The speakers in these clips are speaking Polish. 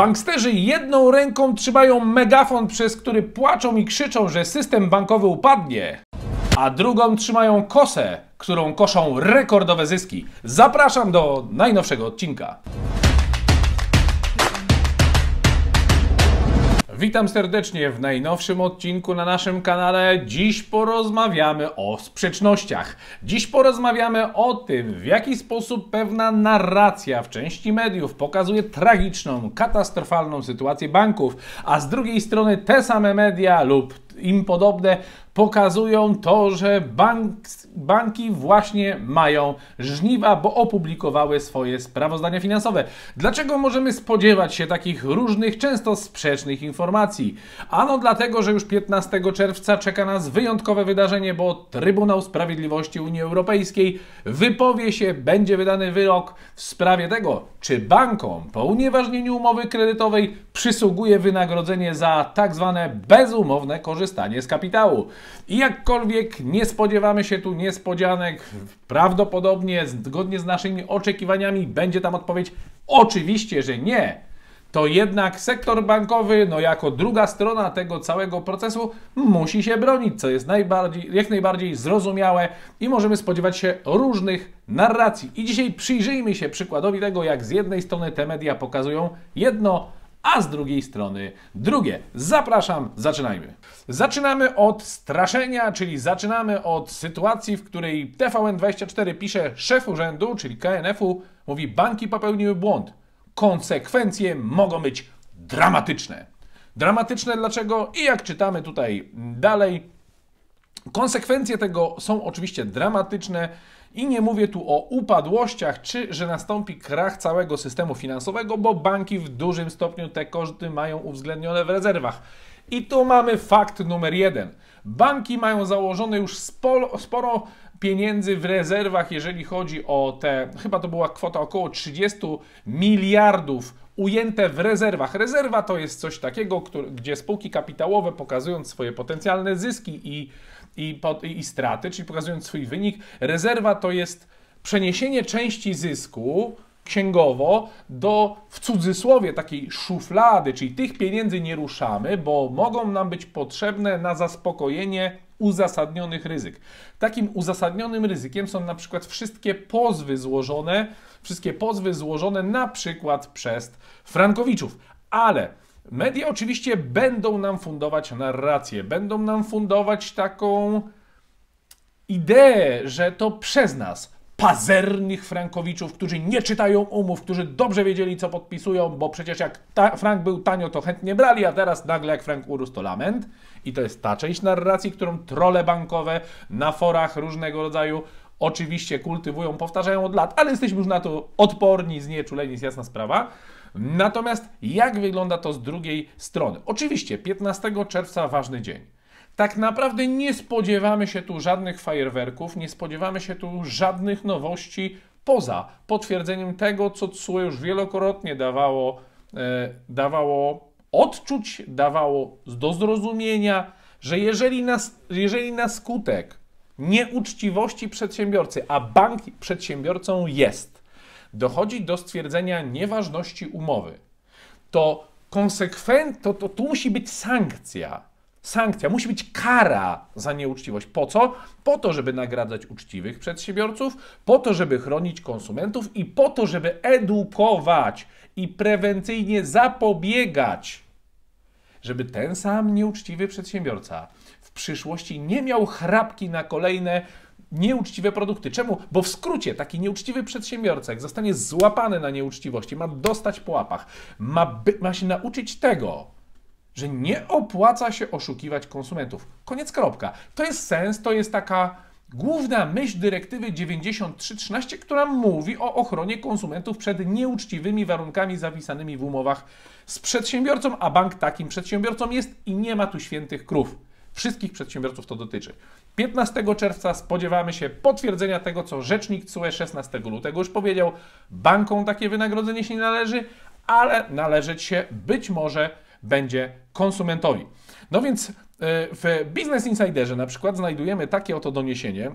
Banksterzy jedną ręką trzymają megafon, przez który płaczą i krzyczą, że system bankowy upadnie, a drugą trzymają kosę, którą koszą rekordowe zyski. Zapraszam do najnowszego odcinka. Witam serdecznie w najnowszym odcinku na naszym kanale. Dziś porozmawiamy o sprzecznościach. Dziś porozmawiamy o tym, w jaki sposób pewna narracja w części mediów pokazuje tragiczną, katastrofalną sytuację banków, a z drugiej strony te same media lub im podobne pokazują to, że bank, banki właśnie mają żniwa, bo opublikowały swoje sprawozdania finansowe. Dlaczego możemy spodziewać się takich różnych, często sprzecznych informacji? Ano dlatego, że już 15 czerwca czeka nas wyjątkowe wydarzenie, bo Trybunał Sprawiedliwości Unii Europejskiej wypowie się, będzie wydany wyrok w sprawie tego, czy bankom po unieważnieniu umowy kredytowej przysługuje wynagrodzenie za tak zwane bezumowne korzystanie korzystanie z kapitału. I jakkolwiek nie spodziewamy się tu niespodzianek, prawdopodobnie zgodnie z naszymi oczekiwaniami będzie tam odpowiedź oczywiście, że nie to jednak sektor bankowy, no jako druga strona tego całego procesu, musi się bronić, co jest najbardziej, jak najbardziej zrozumiałe i możemy spodziewać się różnych narracji. I dzisiaj przyjrzyjmy się przykładowi tego, jak z jednej strony te media pokazują jedno, a z drugiej strony drugie. Zapraszam, zaczynajmy. Zaczynamy od straszenia, czyli zaczynamy od sytuacji, w której TVN24 pisze szef urzędu, czyli KNF-u, mówi banki popełniły błąd. Konsekwencje mogą być dramatyczne. Dramatyczne dlaczego? I jak czytamy tutaj dalej, konsekwencje tego są oczywiście dramatyczne i nie mówię tu o upadłościach, czy że nastąpi krach całego systemu finansowego, bo banki w dużym stopniu te koszty mają uwzględnione w rezerwach. I tu mamy fakt numer jeden. Banki mają założone już sporo, sporo pieniędzy w rezerwach, jeżeli chodzi o te, chyba to była kwota około 30 miliardów ujęte w rezerwach. Rezerwa to jest coś takiego, gdzie spółki kapitałowe pokazując swoje potencjalne zyski i i, po, i straty, czyli pokazując swój wynik. Rezerwa to jest przeniesienie części zysku księgowo do w cudzysłowie takiej szuflady, czyli tych pieniędzy nie ruszamy, bo mogą nam być potrzebne na zaspokojenie uzasadnionych ryzyk. Takim uzasadnionym ryzykiem są na przykład wszystkie pozwy złożone, wszystkie pozwy złożone na przykład przez frankowiczów, ale Media oczywiście będą nam fundować narrację, będą nam fundować taką ideę, że to przez nas, pazernych Frankowiczów, którzy nie czytają umów, którzy dobrze wiedzieli, co podpisują, bo przecież jak Frank był tanio, to chętnie brali, a teraz nagle jak Frank urósł, to lament. I to jest ta część narracji, którą trole bankowe na forach różnego rodzaju oczywiście kultywują, powtarzają od lat, ale jesteśmy już na to odporni, znieczuleni, jest jasna sprawa. Natomiast jak wygląda to z drugiej strony? Oczywiście 15 czerwca ważny dzień. Tak naprawdę nie spodziewamy się tu żadnych fajerwerków, nie spodziewamy się tu żadnych nowości poza potwierdzeniem tego, co CUE już wielokrotnie dawało, e, dawało odczuć, dawało do zrozumienia, że jeżeli na, jeżeli na skutek nieuczciwości przedsiębiorcy, a bank przedsiębiorcą jest, dochodzi do stwierdzenia nieważności umowy, to konsekwent, to, to tu musi być sankcja. Sankcja, musi być kara za nieuczciwość. Po co? Po to, żeby nagradzać uczciwych przedsiębiorców, po to, żeby chronić konsumentów i po to, żeby edukować i prewencyjnie zapobiegać, żeby ten sam nieuczciwy przedsiębiorca w przyszłości nie miał chrapki na kolejne nieuczciwe produkty. Czemu? Bo w skrócie taki nieuczciwy przedsiębiorca, jak zostanie złapany na nieuczciwości, ma dostać po łapach, ma, by, ma się nauczyć tego, że nie opłaca się oszukiwać konsumentów. Koniec kropka. To jest sens, to jest taka główna myśl dyrektywy 9313, która mówi o ochronie konsumentów przed nieuczciwymi warunkami zapisanymi w umowach z przedsiębiorcą, a bank takim przedsiębiorcą jest i nie ma tu świętych krów. Wszystkich przedsiębiorców to dotyczy. 15 czerwca spodziewamy się potwierdzenia tego, co rzecznik CUE 16 lutego już powiedział. Bankom takie wynagrodzenie się nie należy, ale należeć się być może będzie konsumentowi. No więc e, w Business Insiderze na przykład znajdujemy takie oto doniesienie.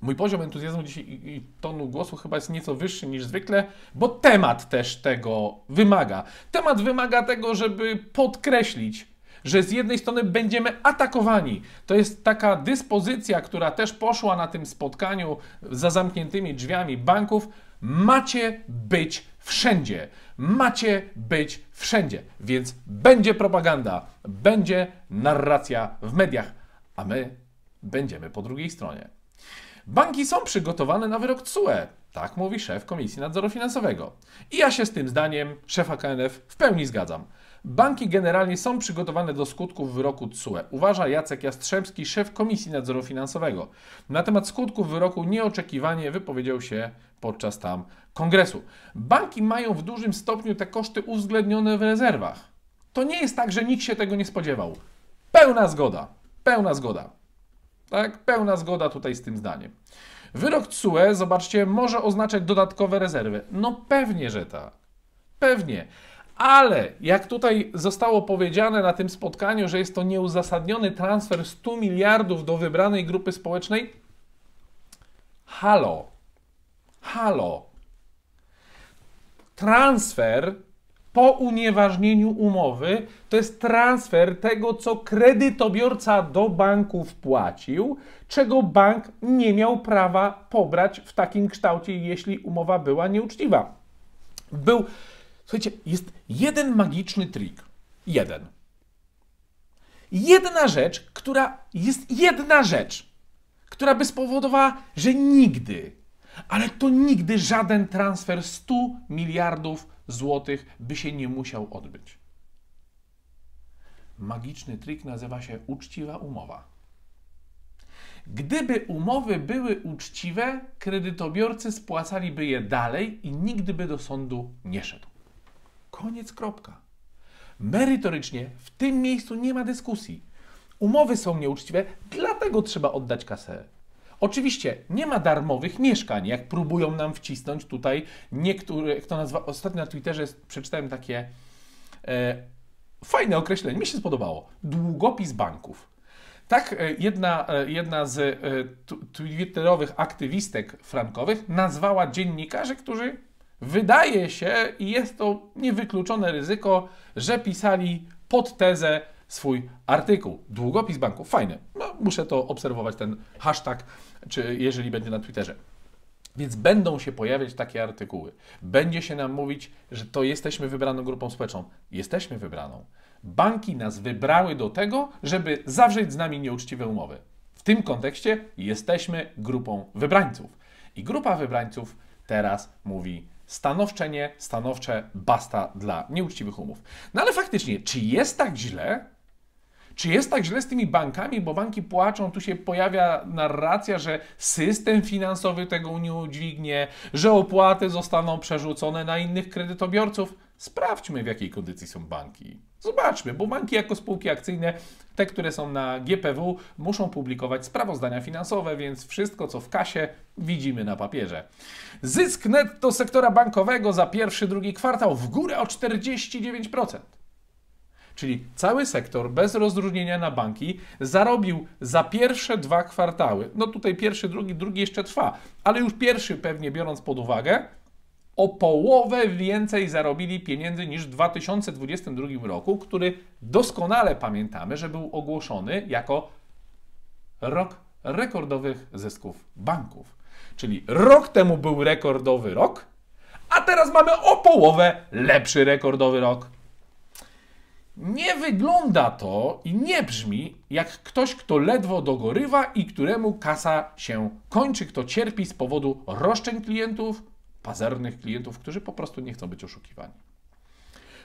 Mój poziom entuzjazmu dzisiaj i tonu głosu chyba jest nieco wyższy niż zwykle, bo temat też tego wymaga. Temat wymaga tego, żeby podkreślić, że z jednej strony będziemy atakowani. To jest taka dyspozycja, która też poszła na tym spotkaniu za zamkniętymi drzwiami banków. Macie być wszędzie. Macie być wszędzie. Więc będzie propaganda, będzie narracja w mediach, a my będziemy po drugiej stronie. Banki są przygotowane na wyrok CUE. Tak mówi szef Komisji Nadzoru Finansowego. I ja się z tym zdaniem szefa KNF w pełni zgadzam. Banki generalnie są przygotowane do skutków wyroku CUE, uważa Jacek Jastrzębski, szef Komisji Nadzoru Finansowego. Na temat skutków wyroku nieoczekiwanie wypowiedział się podczas tam kongresu. Banki mają w dużym stopniu te koszty uwzględnione w rezerwach. To nie jest tak, że nikt się tego nie spodziewał. Pełna zgoda, pełna zgoda. Tak, pełna zgoda tutaj z tym zdaniem. Wyrok CUE, zobaczcie, może oznaczać dodatkowe rezerwy. No pewnie, że tak. Pewnie. Ale jak tutaj zostało powiedziane na tym spotkaniu, że jest to nieuzasadniony transfer 100 miliardów do wybranej grupy społecznej, halo, halo. Transfer po unieważnieniu umowy to jest transfer tego, co kredytobiorca do banku wpłacił, czego bank nie miał prawa pobrać w takim kształcie, jeśli umowa była nieuczciwa. Był Słuchajcie, jest jeden magiczny trik. Jeden. Jedna rzecz, która jest jedna rzecz, która by spowodowała, że nigdy, ale to nigdy żaden transfer 100 miliardów złotych by się nie musiał odbyć. Magiczny trik nazywa się uczciwa umowa. Gdyby umowy były uczciwe, kredytobiorcy spłacaliby je dalej i nigdy by do sądu nie szedł. Koniec, kropka. Merytorycznie w tym miejscu nie ma dyskusji. Umowy są nieuczciwe, dlatego trzeba oddać kasę. Oczywiście nie ma darmowych mieszkań, jak próbują nam wcisnąć tutaj niektóre, kto nazwa, ostatnio na Twitterze przeczytałem takie e, fajne określenie, mi się spodobało, długopis banków. Tak e, jedna, e, jedna z e, twitterowych aktywistek frankowych nazwała dziennikarzy, którzy Wydaje się, i jest to niewykluczone ryzyko, że pisali pod tezę swój artykuł. Długopis banku, fajny. No, muszę to obserwować, ten hashtag, czy jeżeli będzie na Twitterze. Więc będą się pojawiać takie artykuły. Będzie się nam mówić, że to jesteśmy wybraną grupą społeczną. Jesteśmy wybraną. Banki nas wybrały do tego, żeby zawrzeć z nami nieuczciwe umowy. W tym kontekście jesteśmy grupą wybrańców. I grupa wybrańców teraz mówi Stanowcze nie, stanowcze basta dla nieuczciwych umów. No ale faktycznie, czy jest tak źle? Czy jest tak źle z tymi bankami, bo banki płaczą, tu się pojawia narracja, że system finansowy tego nie udźwignie, że opłaty zostaną przerzucone na innych kredytobiorców. Sprawdźmy, w jakiej kondycji są banki. Zobaczmy, bo banki jako spółki akcyjne, te, które są na GPW, muszą publikować sprawozdania finansowe, więc wszystko, co w kasie, widzimy na papierze. Zysk netto sektora bankowego za pierwszy, drugi kwartał w górę o 49%. Czyli cały sektor bez rozróżnienia na banki zarobił za pierwsze dwa kwartały. No tutaj pierwszy, drugi, drugi jeszcze trwa, ale już pierwszy pewnie biorąc pod uwagę, o połowę więcej zarobili pieniędzy niż w 2022 roku, który doskonale pamiętamy, że był ogłoszony jako rok rekordowych zysków banków. Czyli rok temu był rekordowy rok, a teraz mamy o połowę lepszy rekordowy rok. Nie wygląda to i nie brzmi jak ktoś, kto ledwo dogorywa i któremu kasa się kończy, kto cierpi z powodu roszczeń klientów, pazernych klientów, którzy po prostu nie chcą być oszukiwani.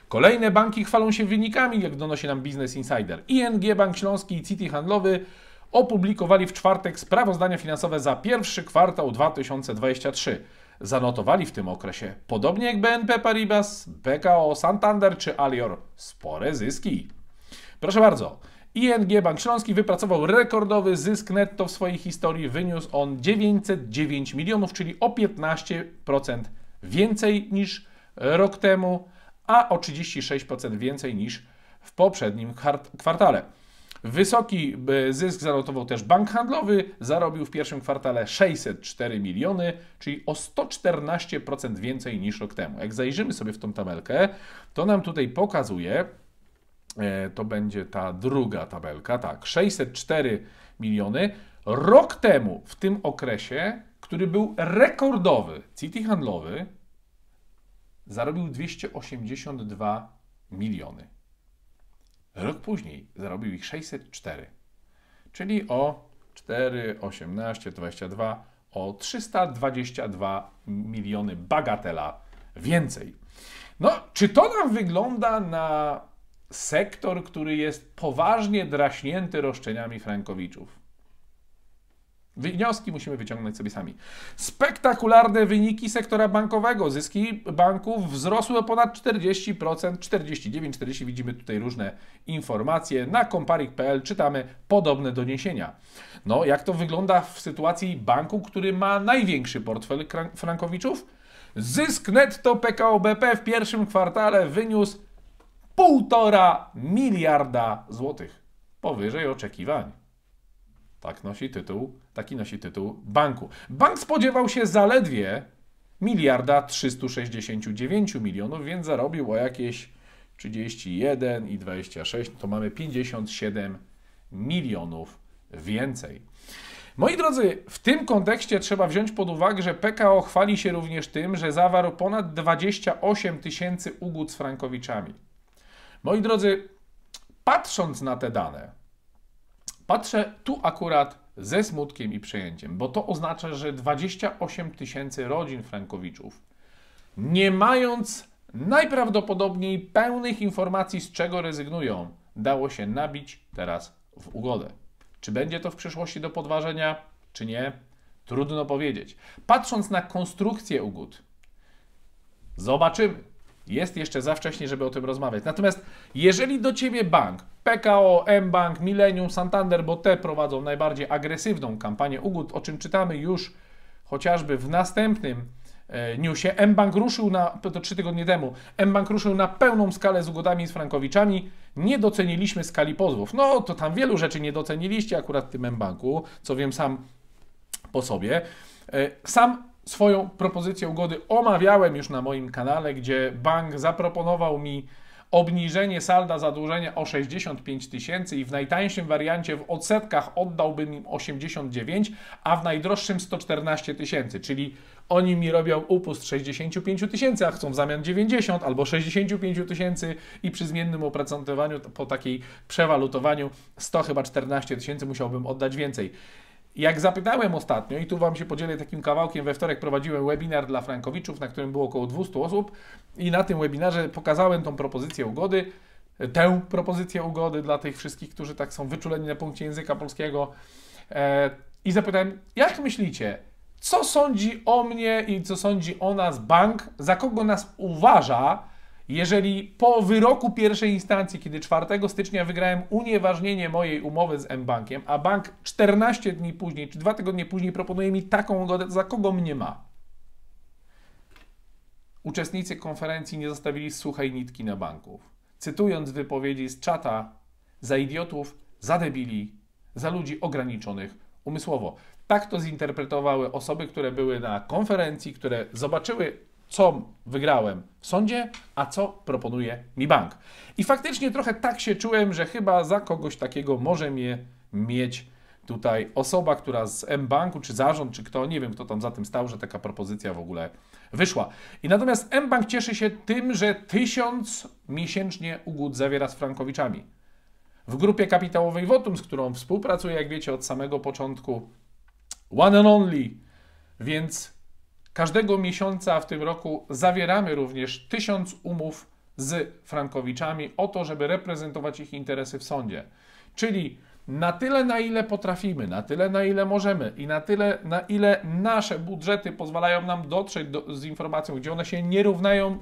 Kolejne banki chwalą się wynikami, jak donosi nam Business Insider. ING, Bank Śląski i City Handlowy opublikowali w czwartek sprawozdania finansowe za pierwszy kwartał 2023 zanotowali w tym okresie, podobnie jak BNP Paribas, BKO, Santander czy Alior, spore zyski. Proszę bardzo, ING Bank Śląski wypracował rekordowy zysk netto w swojej historii. Wyniósł on 909 milionów, czyli o 15% więcej niż rok temu, a o 36% więcej niż w poprzednim kwartale. Wysoki zysk zanotował też bank handlowy, zarobił w pierwszym kwartale 604 miliony, czyli o 114% więcej niż rok temu. Jak zajrzymy sobie w tą tabelkę, to nam tutaj pokazuje, e, to będzie ta druga tabelka, tak, 604 miliony. Rok temu w tym okresie, który był rekordowy, City handlowy, zarobił 282 miliony. Rok później zarobił ich 604, czyli o 4, 18, 22, o 322 miliony bagatela więcej. No, czy to nam wygląda na sektor, który jest poważnie draśnięty roszczeniami frankowiczów? Wnioski musimy wyciągnąć sobie sami. Spektakularne wyniki sektora bankowego. Zyski banków wzrosły o ponad 40%, 49-40. Widzimy tutaj różne informacje. Na komparik.pl czytamy podobne doniesienia. No, jak to wygląda w sytuacji banku, który ma największy portfel frankowiczów? Zysk netto PKO BP w pierwszym kwartale wyniósł 1,5 miliarda złotych. Powyżej oczekiwań. Tak nosi tytuł, taki nosi tytuł banku. Bank spodziewał się zaledwie miliarda 369 milionów, więc zarobił o jakieś 31 i 26, no to mamy 57 milionów więcej. Moi drodzy, w tym kontekście trzeba wziąć pod uwagę, że PKO chwali się również tym, że zawarł ponad 28 tysięcy ugód z frankowiczami. Moi drodzy, patrząc na te dane, Patrzę tu akurat ze smutkiem i przejęciem, bo to oznacza, że 28 tysięcy rodzin Frankowiczów, nie mając najprawdopodobniej pełnych informacji, z czego rezygnują, dało się nabić teraz w ugodę. Czy będzie to w przyszłości do podważenia, czy nie? Trudno powiedzieć. Patrząc na konstrukcję ugód, zobaczymy. Jest jeszcze za wcześnie, żeby o tym rozmawiać. Natomiast jeżeli do ciebie bank PKO, mBank, Millennium, Santander, bo te prowadzą najbardziej agresywną kampanię ugód, o czym czytamy już chociażby w następnym e, newsie. mBank ruszył na, to trzy tygodnie temu, mBank ruszył na pełną skalę z ugodami z frankowiczami. Nie doceniliśmy skali pozwów. No to tam wielu rzeczy nie doceniliście akurat w tym mBanku, co wiem sam po sobie. E, sam swoją propozycję ugody omawiałem już na moim kanale, gdzie bank zaproponował mi obniżenie salda zadłużenia o 65 tysięcy i w najtańszym wariancie w odsetkach oddałbym im 89, a w najdroższym 114 tysięcy, czyli oni mi robią upust 65 tysięcy, a chcą w zamian 90 albo 65 tysięcy i przy zmiennym opracowaniu po takiej przewalutowaniu 100 chyba 14 tysięcy musiałbym oddać więcej jak zapytałem ostatnio, i tu Wam się podzielę takim kawałkiem, we wtorek prowadziłem webinar dla Frankowiczów, na którym było około 200 osób, i na tym webinarze pokazałem tą propozycję ugody, tę propozycję ugody dla tych wszystkich, którzy tak są wyczuleni na punkcie języka polskiego. E, I zapytałem, jak myślicie, co sądzi o mnie i co sądzi o nas bank, za kogo nas uważa, jeżeli po wyroku pierwszej instancji, kiedy 4 stycznia wygrałem unieważnienie mojej umowy z M-Bankiem, a bank 14 dni później czy 2 tygodnie później proponuje mi taką ugodę, za kogo mnie ma? Uczestnicy konferencji nie zostawili suchej nitki na banków. Cytując wypowiedzi z czata, za idiotów, za debili, za ludzi ograniczonych umysłowo. Tak to zinterpretowały osoby, które były na konferencji, które zobaczyły co wygrałem w sądzie, a co proponuje mi bank. I faktycznie trochę tak się czułem, że chyba za kogoś takiego może mnie mieć tutaj osoba, która z M-Banku, czy zarząd, czy kto, nie wiem kto tam za tym stał, że taka propozycja w ogóle wyszła. I natomiast M-Bank cieszy się tym, że tysiąc miesięcznie ugód zawiera z frankowiczami. W grupie kapitałowej Votum, z którą współpracuję, jak wiecie, od samego początku, one and only, więc Każdego miesiąca w tym roku zawieramy również tysiąc umów z Frankowiczami o to, żeby reprezentować ich interesy w sądzie. Czyli na tyle, na ile potrafimy, na tyle, na ile możemy i na tyle, na ile nasze budżety pozwalają nam dotrzeć do, z informacją, gdzie one się nie równają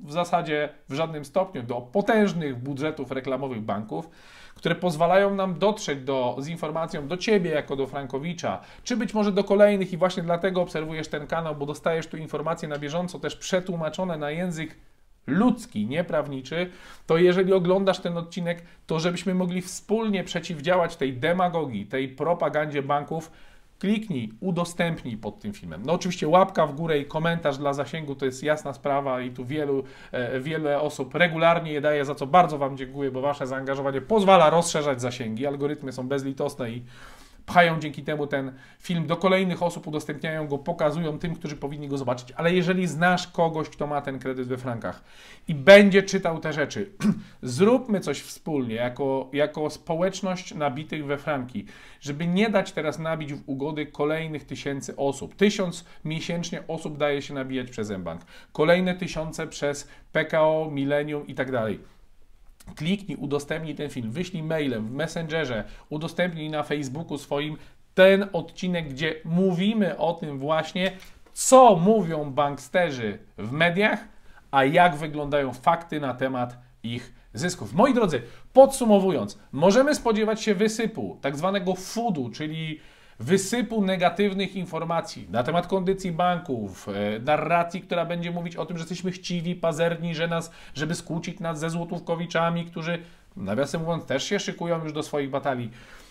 w zasadzie w żadnym stopniu do potężnych budżetów reklamowych banków, które pozwalają nam dotrzeć do, z informacją do Ciebie jako do Frankowicza, czy być może do kolejnych i właśnie dlatego obserwujesz ten kanał, bo dostajesz tu informacje na bieżąco, też przetłumaczone na język ludzki, nieprawniczy, to jeżeli oglądasz ten odcinek, to żebyśmy mogli wspólnie przeciwdziałać tej demagogii, tej propagandzie banków, kliknij, udostępnij pod tym filmem. No oczywiście łapka w górę i komentarz dla zasięgu to jest jasna sprawa i tu wielu, e, wiele osób regularnie je daje, za co bardzo Wam dziękuję, bo Wasze zaangażowanie pozwala rozszerzać zasięgi. Algorytmy są bezlitosne i pchają dzięki temu ten film do kolejnych osób, udostępniają go, pokazują tym, którzy powinni go zobaczyć. Ale jeżeli znasz kogoś, kto ma ten kredyt we frankach i będzie czytał te rzeczy, zróbmy coś wspólnie jako, jako społeczność nabitych we franki, żeby nie dać teraz nabić w ugody kolejnych tysięcy osób. Tysiąc miesięcznie osób daje się nabijać przez mBank, kolejne tysiące przez PKO, Millennium i tak dalej kliknij, udostępnij ten film, wyślij mailem, w Messengerze, udostępnij na Facebooku swoim ten odcinek, gdzie mówimy o tym właśnie, co mówią banksterzy w mediach, a jak wyglądają fakty na temat ich zysków. Moi drodzy, podsumowując, możemy spodziewać się wysypu, tak zwanego foodu, czyli wysypu negatywnych informacji na temat kondycji banków, e, narracji, która będzie mówić o tym, że jesteśmy chciwi, pazerni, że nas, żeby skłócić nas ze złotówkowiczami, którzy nawiasem mówiąc też się szykują już do swoich batalii.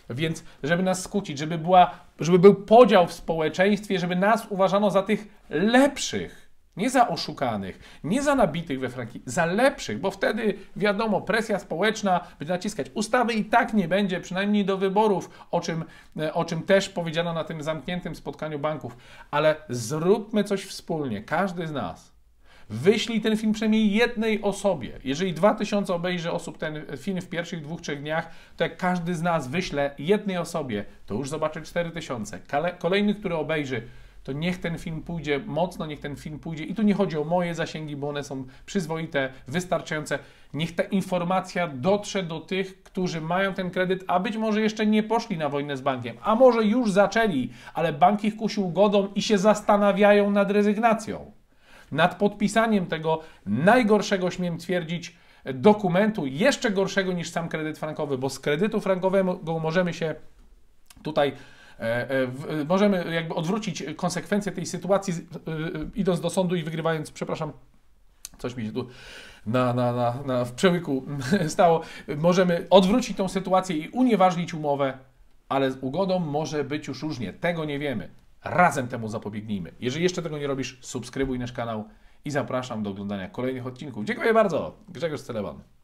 Więc żeby nas skłócić, żeby, była, żeby był podział w społeczeństwie, żeby nas uważano za tych lepszych nie za oszukanych, nie za nabitych we franki, za lepszych, bo wtedy wiadomo, presja społeczna będzie naciskać. Ustawy i tak nie będzie, przynajmniej do wyborów, o czym, e, o czym też powiedziano na tym zamkniętym spotkaniu banków. Ale zróbmy coś wspólnie, każdy z nas. Wyślij ten film przynajmniej jednej osobie. Jeżeli 2000 obejrzy osób ten film w pierwszych dwóch, trzech dniach, to jak każdy z nas wyśle jednej osobie, to już zobaczy 4000. Kolejny, który obejrzy, to niech ten film pójdzie mocno, niech ten film pójdzie. I tu nie chodzi o moje zasięgi, bo one są przyzwoite, wystarczające. Niech ta informacja dotrze do tych, którzy mają ten kredyt, a być może jeszcze nie poszli na wojnę z bankiem, a może już zaczęli, ale bank ich kusił godą i się zastanawiają nad rezygnacją. Nad podpisaniem tego najgorszego, śmiem twierdzić, dokumentu, jeszcze gorszego niż sam kredyt frankowy, bo z kredytu frankowego możemy się tutaj E, e, e, możemy jakby odwrócić konsekwencje tej sytuacji, idąc do sądu i wygrywając, przepraszam, coś mi się tu na, na, na, na, w przełyku stało. Możemy odwrócić tą sytuację i unieważnić umowę, ale z ugodą może być już różnie. Tego nie wiemy. Razem temu zapobiegnijmy. Jeżeli jeszcze tego nie robisz, subskrybuj nasz kanał i zapraszam do oglądania kolejnych odcinków. Dziękuję bardzo. Grzegorz Celeban.